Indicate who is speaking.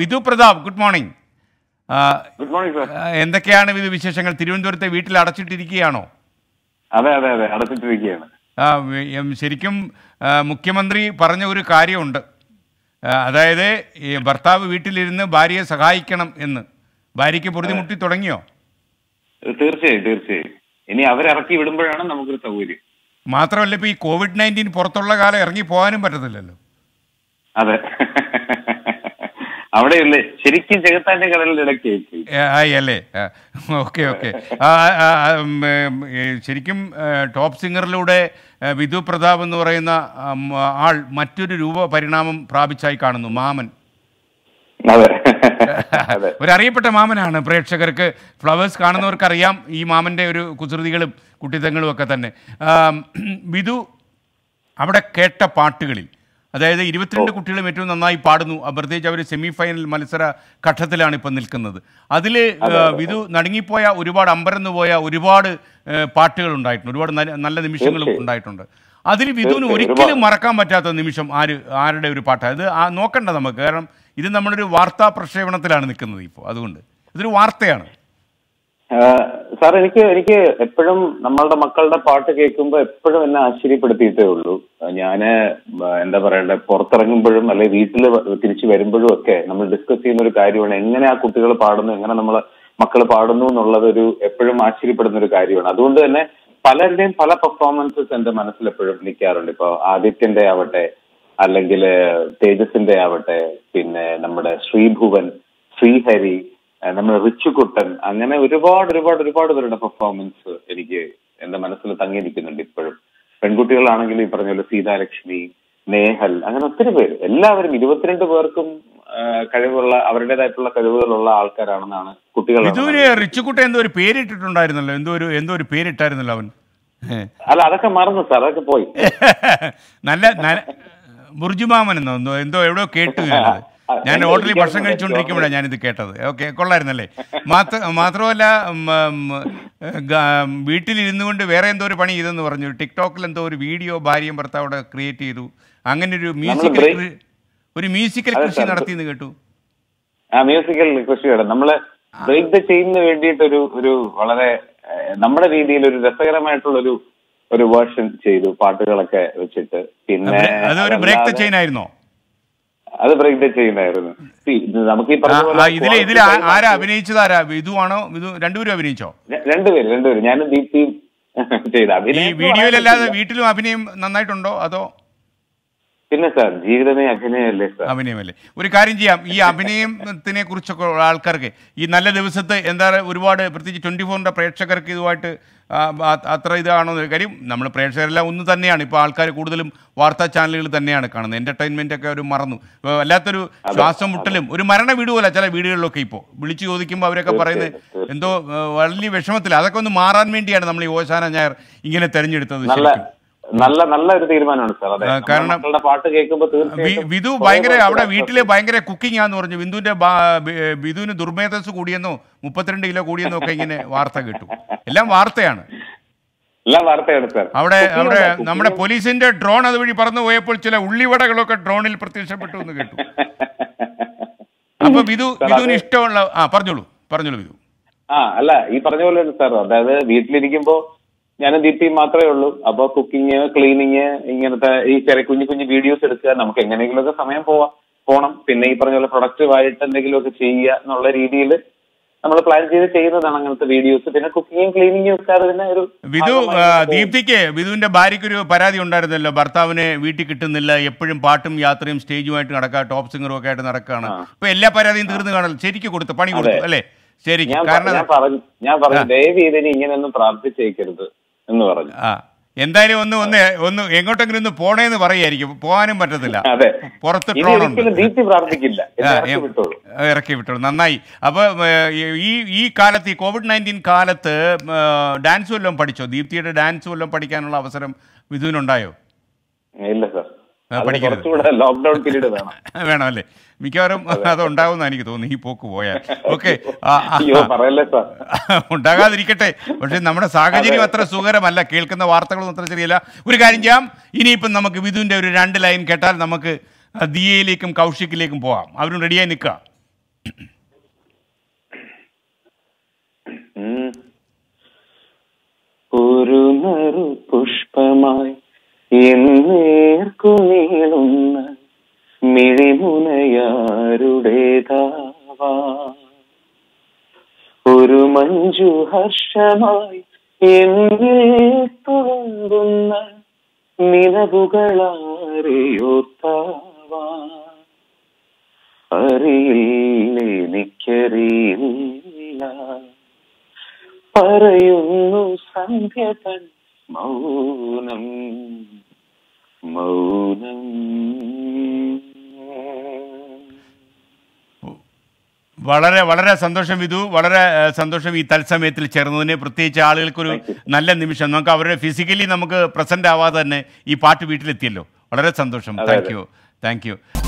Speaker 1: Vidhu Prathap good morning good morning എന്തൊക്കെയാണ് വിധു വിശേഷങ്ങൾ തിരുവനന്തപുരത്തെ വീട്ടിൽ അടച്ചിട്ടിരിക്കുകയാണോ
Speaker 2: അതെ അതെ അതെ അടച്ചിട്ടിരിക്കുകയാണ്
Speaker 1: ശരിക്കും മുഖ്യമന്ത്രി പറഞ്ഞ ഒരു കാര്യമുണ്ട് അതായത് ഈ ഭർത്താവ് വീട്ടിലിരുന്ന് ഭാര്യയെ സഹായിക്കണം എന്ന് ഭാര്യയ്ക്ക് പൊറുതിമുട്ടി തുടങ്ങിയോ
Speaker 2: തീർച്ചയായും തീർച്ചയായും ഇനി അവരിറക്കി വിടുമ്പോഴാണ് നമുക്കൊരു സൗകര്യം
Speaker 1: മാത്രമല്ല ഇപ്പൊ ഈ കോവിഡ് നയൻറ്റീൻ പുറത്തുള്ള കാലം ഇറങ്ങി പോകാനും പറ്റത്തില്ലല്ലോ
Speaker 2: അതെ അവിടെയല്ലേ ശരിക്കും ചെകുത്താന്റെ കടലിന്റെ
Speaker 1: ആയി അല്ലേ ഓക്കെ ഓക്കെ ശരിക്കും ടോപ്പ് സിംഗറിലൂടെ വിധു പ്രതാപ് എന്ന് പറയുന്ന ആൾ മറ്റൊരു രൂപ പരിണാമം പ്രാപിച്ചായി കാണുന്നു മാമൻ ഒരു അറിയപ്പെട്ട മാമനാണ് പ്രേക്ഷകർക്ക് ഫ്ലവേഴ്സ് കാണുന്നവർക്ക് അറിയാം ഈ മാമന്റെ ഒരു കുസൃതികളും കുട്ടിത്തങ്ങളും ഒക്കെ തന്നെ വിധു അവിടെ കേട്ട പാട്ടുകളിൽ അതായത് ഇരുപത്തിരണ്ട് കുട്ടികളും ഏറ്റവും നന്നായി പാടുന്നു പ്രത്യേകിച്ച് അവർ സെമി ഫൈനൽ മത്സര ഘട്ടത്തിലാണ് ഇപ്പം നിൽക്കുന്നത് അതിൽ വിധു നടുങ്ങിപ്പോയ ഒരുപാട് അമ്പരന്ന് പോയ ഒരുപാട് പാട്ടുകൾ ഉണ്ടായിട്ടുണ്ട് ഒരുപാട് നല്ല നിമിഷങ്ങളും ഉണ്ടായിട്ടുണ്ട് അതിൽ വിധുവിന് ഒരിക്കലും മറക്കാൻ പറ്റാത്ത നിമിഷം ആര് ആരുടെ ഒരു പാട്ടാണ് ഇത് നോക്കണ്ട നമുക്ക് കാരണം ഇത് നമ്മളൊരു വാർത്താ പ്രക്ഷേപണത്തിലാണ് നിൽക്കുന്നത് ഇപ്പോൾ അതുകൊണ്ട് ഇതൊരു വാർത്തയാണ്
Speaker 2: സാർ എനിക്ക് എനിക്ക് എപ്പോഴും നമ്മളുടെ മക്കളുടെ പാട്ട് കേൾക്കുമ്പോൾ എപ്പോഴും എന്നെ ആശ്ചര്യപ്പെടുത്തിയിട്ടേ ഉള്ളൂ ഞാന് എന്താ പറയണ്ടേ പുറത്തിറങ്ങുമ്പോഴും അല്ലെ വീട്ടിൽ തിരിച്ചു വരുമ്പോഴും ഒക്കെ നമ്മൾ ഡിസ്കസ് ചെയ്യുന്ന ഒരു കാര്യമാണ് എങ്ങനെ ആ കുട്ടികൾ പാടുന്നു എങ്ങനെ നമ്മൾ മക്കൾ പാടുന്നു എന്നുള്ളതൊരു എപ്പോഴും ആശ്ചര്യപ്പെടുന്ന ഒരു കാര്യമാണ് അതുകൊണ്ട് തന്നെ പലരുടെയും പല പെർഫോമൻസസ് എന്റെ മനസ്സിൽ എപ്പോഴും നിൽക്കാറുണ്ട് ഇപ്പൊ ആദിത്യന്റെ ആവട്ടെ അല്ലെങ്കിൽ തേജസിന്റെ ആവട്ടെ പിന്നെ നമ്മുടെ ശ്രീഭുവൻ ശ്രീഹരി നമ്മൾ റിച്ചു കുട്ടൻ അങ്ങനെ ഒരുപാട് ഒരുപാട് ഒരുപാട് പേരുടെ പെർഫോമൻസ് എനിക്ക് എന്റെ മനസ്സിൽ തങ്ങി നിൽക്കുന്നുണ്ട് ഇപ്പോഴും പെൺകുട്ടികളാണെങ്കിൽ ഈ പറഞ്ഞ പോലെ സീതാലക്ഷ്മി നേഹൽ അങ്ങനെ ഒത്തിരി പേര് എല്ലാവരും ഇരുപത്തിരണ്ട് പേർക്കും കഴിവുള്ള അവരുടേതായിട്ടുള്ള കഴിവുകളുള്ള ആൾക്കാരാണെന്നാണ് കുട്ടികൾ
Speaker 1: റിച്ചുക്കുട്ട എന്തോ ഒരു പേരിട്ടിട്ടുണ്ടായിരുന്നല്ലോ എന്തോ ഒരു എന്തോ ഒരു പേരിട്ടായിരുന്നല്ലോ അവൻ
Speaker 2: അല്ല അതൊക്കെ മറന്നു സാർ അതൊക്കെ പോയി
Speaker 1: നല്ല ബുർജുമാമൻ എന്നോ എന്തോ എവിടെയോ കേട്ടു ഞാൻ ഹോട്ടലിൽ ഭക്ഷണം കഴിച്ചുകൊണ്ടിരിക്കുമ്പോഴാണ് ഞാനിത് കേട്ടത് ഓക്കെ കൊള്ളായിരുന്നല്ലേ മാത്ര മാത്രമല്ല വീട്ടിലിരുന്നു കൊണ്ട് വേറെ എന്തോ ഒരു പണി ഇതെന്ന് പറഞ്ഞു ടിക്ടോക്കിൽ എന്തോ ഒരു വീഡിയോ ഭാര്യയും ഭർത്താവോടെ
Speaker 2: ക്രിയേറ്റ് ചെയ്തു അങ്ങനെ ഒരു മ്യൂസിക്കൽ
Speaker 1: ഒരു മ്യൂസിക്കൽ കൃഷി എന്ന് കേട്ടു
Speaker 2: ആ മ്യൂസിക്കൽ കൃഷി നമ്മള് ബ്രേക്ക് ദ ചെയിന് വേണ്ടിയിട്ടൊരു ഒരു വളരെ നമ്മുടെ രീതിയിൽ ഒരു രസകരമായിട്ടുള്ള ഒരു ഒരു വേർഷൻ ചെയ്തു പാട്ടുകളൊക്കെ വെച്ചിട്ട് പിന്നെ അതൊരു ബ്രേക്ക് ദ ചെയിൻ ആയിരുന്നോ അത് ബ്രേക്ക് ഡൗൺ ചെയ്യുന്നായിരുന്നു നമുക്ക് ഈ പറഞ്ഞ ഇതിൽ ഇതിൽ ആരാ
Speaker 1: അഭിനയിച്ചത് ആരാ വിധു ആണോ വിധു രണ്ടുപേരും അഭിനയിച്ചോ
Speaker 2: രണ്ടുപേരും രണ്ടുപേരും ഞാനും ദീപ്തിയും ചെയ്ത വീഡിയോയിലല്ലാതെ
Speaker 1: വീട്ടിലും അഭിനയം നന്നായിട്ടുണ്ടോ അതോ
Speaker 2: പിന്നെ സാർ ജീവിതമേ അഭിനയമല്ലേ സാർ അഭിനയമല്ലേ
Speaker 1: ഒരു കാര്യം ചെയ്യാം ഈ അഭിനയത്തിനെ കുറിച്ചൊക്കെ ആൾക്കാർക്ക് ഈ നല്ല ദിവസത്തെ എന്താ പറയുക ഒരുപാട് പ്രത്യേകിച്ച് ട്വന്റി ഫോറിന്റെ പ്രേക്ഷകർക്ക് ഇതുമായിട്ട് അത്ര ഇതാണോ കാര്യം നമ്മൾ പ്രേക്ഷകരെല്ലാം ഒന്ന് തന്നെയാണ് ഇപ്പോൾ ആൾക്കാർ കൂടുതലും വാർത്താ ചാനലുകൾ തന്നെയാണ് കാണുന്നത് എൻ്റർടൈൻമെൻ്റ് ഒക്കെ ഒരു മറന്നു വല്ലാത്തൊരു ശ്വാസം മുട്ടലും ഒരു മരണ വീട് പോലെ ചില വീടുകളിലൊക്കെ ഇപ്പോൾ വിളിച്ചു ചോദിക്കുമ്പോൾ അവരൊക്കെ പറയുന്നത് എന്തോ വലിയ വിഷമത്തിൽ അതൊക്കെ ഒന്ന് മാറാൻ വേണ്ടിയാണ് നമ്മൾ ഈ ഓശാന ഞാർ ഇങ്ങനെ തെരഞ്ഞെടുത്തത് ശരിക്കും
Speaker 2: നല്ല നല്ല ഒരു തീരുമാനമാണ് സാർ അതെ കാരണം പാട്ട് കേൾക്കുമ്പോൾ വിധു ഭയങ്കര അവിടെ വീട്ടിലെ
Speaker 1: ഭയങ്കര കുക്കിംഗ് ആന്ന് പറഞ്ഞു വിന്ദുവിന്റെ വിധുവിന് ദുർമേധസ് കൂടിയെന്നോ മുപ്പത്തിരണ്ട് കിലോ കൂടിയെന്നോ ഒക്കെ ഇങ്ങനെ വാർത്ത കേട്ടു എല്ലാം വാർത്തയാണ്
Speaker 2: അവിടെ അവിടെ നമ്മുടെ
Speaker 1: പോലീസിന്റെ ഡ്രോൺ അതുവഴി പറന്നു പോയപ്പോൾ ചില ഉള്ളിവടകളൊക്കെ ഡ്രോണിൽ പ്രത്യക്ഷപ്പെട്ടു എന്ന് കേട്ടു അപ്പൊ വിധു വിധുവിന് ഇഷ്ടമുള്ള ആ പറഞ്ഞോളൂ പറഞ്ഞോളൂ വിധു
Speaker 2: ആ അല്ല ഈ പറഞ്ഞ പോലെ സാർ അതായത് വീട്ടിലിരിക്കുമ്പോ ഞാനും ദീപ്തി മാത്രമേ ഉള്ളൂ അപ്പൊ കുക്കിങ് ക്ലീനിങ് ഇങ്ങനത്തെ ഈ ചെറിയ കുഞ്ഞു കുഞ്ഞു വീഡിയോസ് എടുക്കുക നമുക്ക് എങ്ങനെയെങ്കിലുമൊക്കെ സമയം പോവാം പോണം പിന്നെ ഈ പറഞ്ഞ പോലെ പ്രൊഡക്റ്റീവായിട്ട് എന്തെങ്കിലുമൊക്കെ ചെയ്യുക എന്നുള്ള രീതിയിൽ നമ്മൾ പ്ലാൻ ചെയ്ത് ചെയ്യുന്നതാണ് അങ്ങനത്തെ വീഡിയോസ് പിന്നെ കുക്കിങ്ങും ക്ലീനിങ്ങും ഒക്കെ അതിന് ഒരു വിധു ദീപ്തിക്ക്
Speaker 1: വിധുവിന്റെ ഭാര്യയ്ക്ക് ഒരു പരാതി ഉണ്ടായിരുന്നല്ലോ ഭർത്താവിനെ വീട്ടിൽ കിട്ടുന്നില്ല എപ്പോഴും പാട്ടും യാത്രയും സ്റ്റേജുമായിട്ട് നടക്കുക ടോപ്പ് സിംഗറും ഒക്കെ ആയിട്ട് നടക്കുകയാണ് അപ്പൊ എല്ലാ പരാതിയും തീർന്നു കാണാൻ ശരിക്കും കൊടുത്തു പണി കൊടുത്തു അല്ലേ ശരി ഞാൻ പറഞ്ഞു
Speaker 2: ഞാൻ പറഞ്ഞു ദയവ് ചെയ്തിന് ഇങ്ങനെയൊന്നും പ്രാർത്ഥിച്ചേക്കരുത് എന്ന് പറഞ്ഞു
Speaker 1: ആ എന്തായാലും ഒന്ന് ഒന്ന് ഒന്ന് എങ്ങോട്ടെങ്കിലും ഒന്ന് പോണേന്ന് പറയായിരിക്കും പോകാനും പറ്റത്തില്ല പുറത്ത് ട്രോളുണ്ട് ഇറക്കി വിട്ടോളൂ നന്നായി അപ്പൊ ഈ ഈ കാലത്ത് ഈ കോവിഡ് നയൻറ്റീൻ കാലത്ത് ഡാൻസ് വല്ലതും പഠിച്ചോ ദീപ്തിയുടെ ഡാൻസ് വല്ലതും പഠിക്കാനുള്ള അവസരം വിധുവിനുണ്ടായോ ഇല്ല സാർ കുറച്ചുകൂടെ വേണം വേണം അല്ലേ മിക്കവാറും അത് ഉണ്ടാവുമെന്ന് എനിക്ക് തോന്നുന്നു ഈ പോക്ക് പോയാൽ ഓക്കെ ഉണ്ടാകാതിരിക്കട്ടെ പക്ഷെ നമ്മുടെ സാഹചര്യം അത്ര സുഖകരമല്ല കേൾക്കുന്ന വാർത്തകളൊന്നും അത്ര ശരിയല്ല ഒരു കാര്യം ചെയ്യാം ഇനിയിപ്പം നമുക്ക് വിധുവിന്റെ ഒരു രണ്ട് ലൈൻ കേട്ടാൽ നമുക്ക് ദിയയിലേക്കും കൗശിക്കിലേക്കും പോവാം അവരും റെഡിയായി നിൽക്കുക
Speaker 2: ഒരു നറു പുഷ്പമായി എന്നേർക്കു നീളുന്ന മിഴിമുനയാരുടേതാവാ ഒരു മഞ്ജു ഹർഷമായി എന്നിൽ തുളുമ്പുന്ന നിലവുകളാരെയോത്താവാ അറിയില്ലെനിക്കറിയില്ല പറയുന്നു സന്ധ്യ തൻ മൗനം
Speaker 1: വളരെ വളരെ സന്തോഷം വിധു വളരെ സന്തോഷം ഈ തത്സമയത്തിൽ ചേർന്നതിന് പ്രത്യേകിച്ച് ആളുകൾക്കൊരു നല്ല നിമിഷം നമുക്ക് അവരുടെ ഫിസിക്കലി നമുക്ക് പ്രസന്റ് ആവാതെ തന്നെ ഈ പാട്ട് വീട്ടിലെത്തിയല്ലോ വളരെ സന്തോഷം താങ്ക് യു താങ്ക് യു